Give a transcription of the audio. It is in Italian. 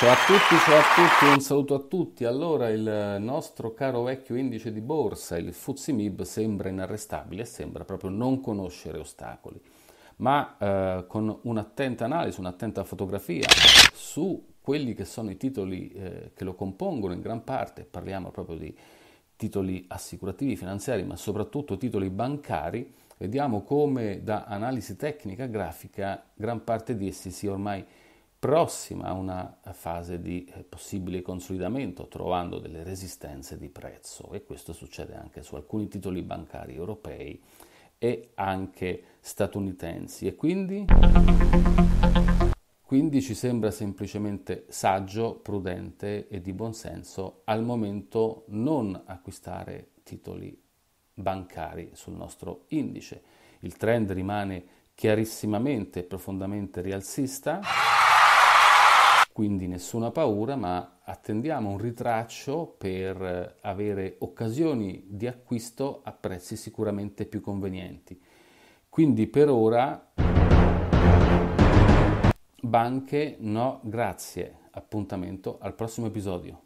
Ciao a tutti, ciao a tutti, un saluto a tutti. Allora, il nostro caro vecchio indice di borsa, il Mib, sembra inarrestabile, sembra proprio non conoscere ostacoli. Ma eh, con un'attenta analisi, un'attenta fotografia su quelli che sono i titoli eh, che lo compongono in gran parte, parliamo proprio di titoli assicurativi, finanziari, ma soprattutto titoli bancari, vediamo come da analisi tecnica grafica gran parte di essi sia ormai prossima a una fase di eh, possibile consolidamento trovando delle resistenze di prezzo e questo succede anche su alcuni titoli bancari europei e anche statunitensi e quindi, quindi ci sembra semplicemente saggio, prudente e di buon senso al momento non acquistare titoli bancari sul nostro indice. Il trend rimane chiarissimamente e profondamente rialzista quindi nessuna paura, ma attendiamo un ritraccio per eh, avere occasioni di acquisto a prezzi sicuramente più convenienti. Quindi per ora banche no grazie, appuntamento al prossimo episodio.